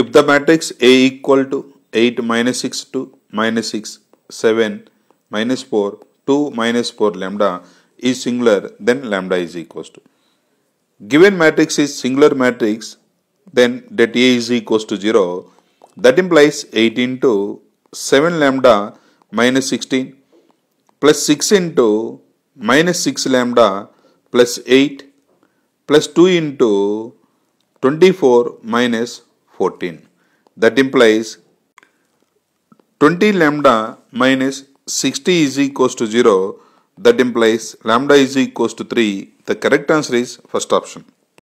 If the matrix A equal to 8 minus 6 to minus 6, 7 minus 4, 2 minus 4 lambda is singular, then lambda is equals to. Given matrix is singular matrix, then that A is equals to 0. That implies 8 into 7 lambda minus 16 plus 6 into minus 6 lambda plus 8 plus 2 into 24 minus 14. That implies 20 lambda minus 60 is equals to 0. That implies lambda is equals to 3. The correct answer is first option.